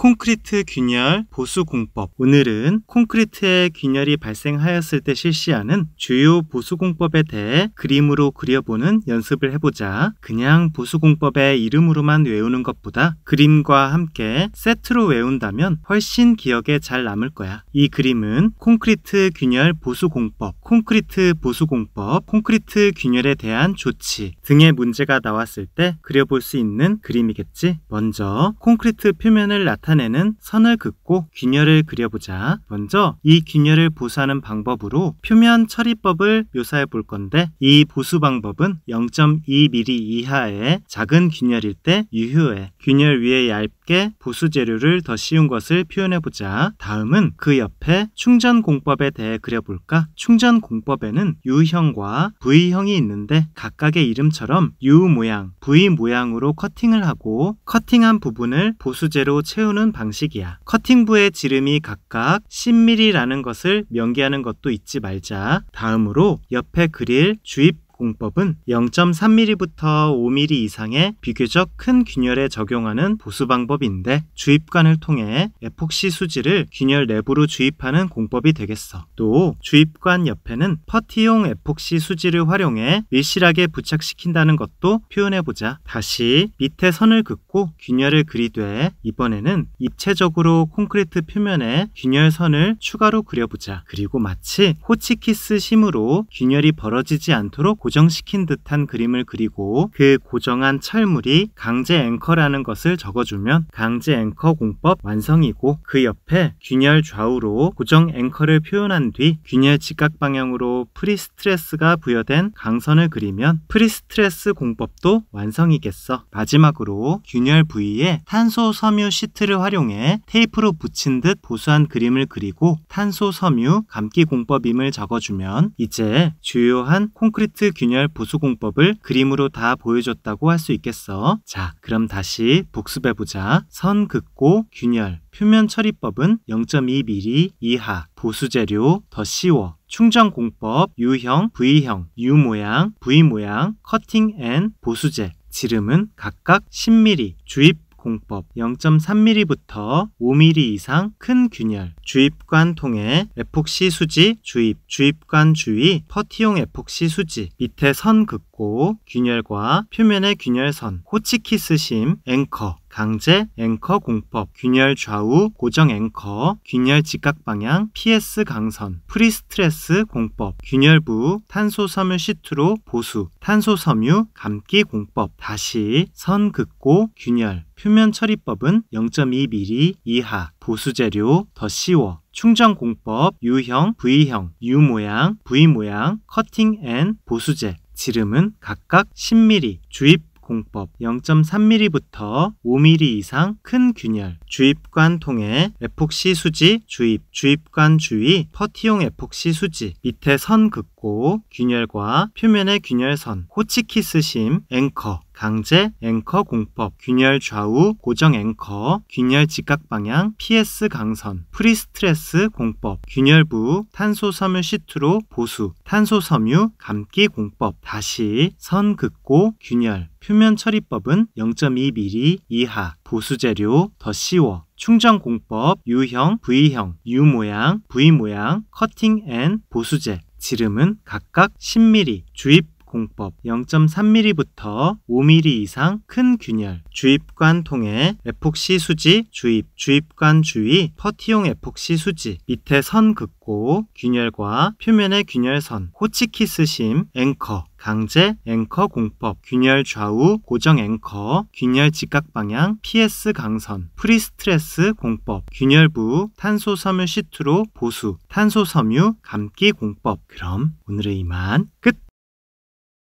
콘크리트 균열 보수 공법. 오늘은 콘크리트에 균열이 발생하였을 때 실시하는 주요 보수 공법에 대해 그림으로 그려보는 연습을 해보자. 그냥 보수 공법의 이름으로만 외우는 것보다 그림과 함께 세트로 외운다면 훨씬 기억에 잘 남을 거야. 이 그림은 콘크리트 균열 보수 공법, 콘크리트 보수 공법, 콘크리트 균열에 대한 조치 등의 문제가 나왔을 때 그려볼 수 있는 그림이겠지. 먼저 콘크리트 표면을 나타 내 나타내는 선을 긋고 균열을 그려보자. 먼저 이 균열을 보수하는 방법으로 표면 처리법을 묘사해 볼 건데 이 보수 방법은 0.2mm 이하의 작은 균열일 때 유효해. 균열 위에 얇 쉽게 부수 재료를 더 쉬운 것을 표현해보자. 다음은 그 옆에 충전 공법에 대해 그려볼까? 충전 공법에는 U형과 V형이 있는데 각각의 이름처럼 U 모양, V 모양으로 커팅을 하고 커팅한 부분을 보수재로 채우는 방식이야. 커팅부의 지름이 각각 10mm라는 것을 명기하는 것도 잊지 말자. 다음으로 옆에 그릴 주입 공법은 0.3mm부터 5mm 이상의 비교적 큰 균열에 적용하는 보수 방법인데 주입관을 통해 에폭시 수지를 균열 내부로 주입하는 공법이 되겠어. 또 주입관 옆에는 퍼티용 에폭시 수지를 활용해 밀실하게 부착시킨다는 것도 표현해보자. 다시 밑에 선을 긋고 균열을 그리되 이번에는 입체적으로 콘크리트 표면에 균열선을 추가로 그려보자. 그리고 마치 호치키스 심으로 균열이 벌어지지 않도록 고 고정시킨 듯한 그림을 그리고 그 고정한 철물이 강제 앵커라는 것을 적어주면 강제 앵커 공법 완성이고 그 옆에 균열 좌우로 고정 앵커를 표현한 뒤 균열 직각 방향으로 프리스트레스가 부여된 강선을 그리면 프리스트레스 공법도 완성이겠어. 마지막으로 균열 부위에 탄소 섬유 시트를 활용해 테이프로 붙인 듯 보수한 그림을 그리고 탄소 섬유 감기 공법임을 적어주면 이제 주요한 콘크리트 균열 보수공법을 그림으로 다 보여줬다고 할 수 있겠어. 자, 그럼 다시 복습해보자. 선 긋고 균열 표면 처리법은 0.2mm 이하 보수재료 더 씌워 충전 공법 U형, V형, U 모양, V 모양, 커팅 앤 보수재 지름은 각각 10mm 주입 공법 0.3mm부터 5mm 이상 큰 균열, 주입관 통해 에폭시 수지 주입, 주입관 주위 퍼티용 에폭시 수지, 밑에 선 긋고 균열과 표면의 균열선, 호치키스 심, 앵커, 강제, 앵커 공법, 균열 좌우, 고정 앵커, 균열 직각 방향, PS 강선, 프리스트레스 공법, 균열부, 탄소 섬유 시트로 보수, 탄소 섬유, 감기 공법, 다시, 선 긋고, 균열, 표면 처리법은 0.2mm 이하, 보수재료, 더 씌워, 충전 공법, U형, V형, U 모양, V 모양, 커팅 앤보수제 지름은 각각 10mm, 주입 공법 0.3mm부터 5mm 이상 큰 균열, 주입관 통해 에폭시 수지, 주입, 주입관 주위, 퍼티용 에폭시 수지, 밑에 선 극고 좁고 균열과 표면의 균열선, 호치키스심, 앵커, 강제, 앵커 공법, 균열 좌우, 고정 앵커, 균열 직각 방향, PS 강선, 프리 스트레스 공법, 균열부, 탄소 섬유 시트로 보수, 탄소 섬유 감기 공법, 다시 선 긋고 균열, 표면 처리법은 0.2mm 이하, 보수 재료 더 씌워, 충전 공법 유형 V형, U 모양, V 모양, 커팅 앤 보수제, 지름은 각각 10mm, 주입 공법 0.3mm부터 5mm 이상 큰 균열, 주입관 통해 에폭시 수지, 주입, 주입관 주위, 퍼티용 에폭시 수지, 밑에 선 긋고, 균열과 표면의 균열선, 호치키스 심, 앵커, 강제, 앵커 공법, 균열 좌우, 고정 앵커, 균열 직각 방향, PS 강선, 프리스트레스 공법, 균열부, 탄소 섬유 시트로 보수, 탄소 섬유 감기 공법. 그럼 오늘의 이만 끝!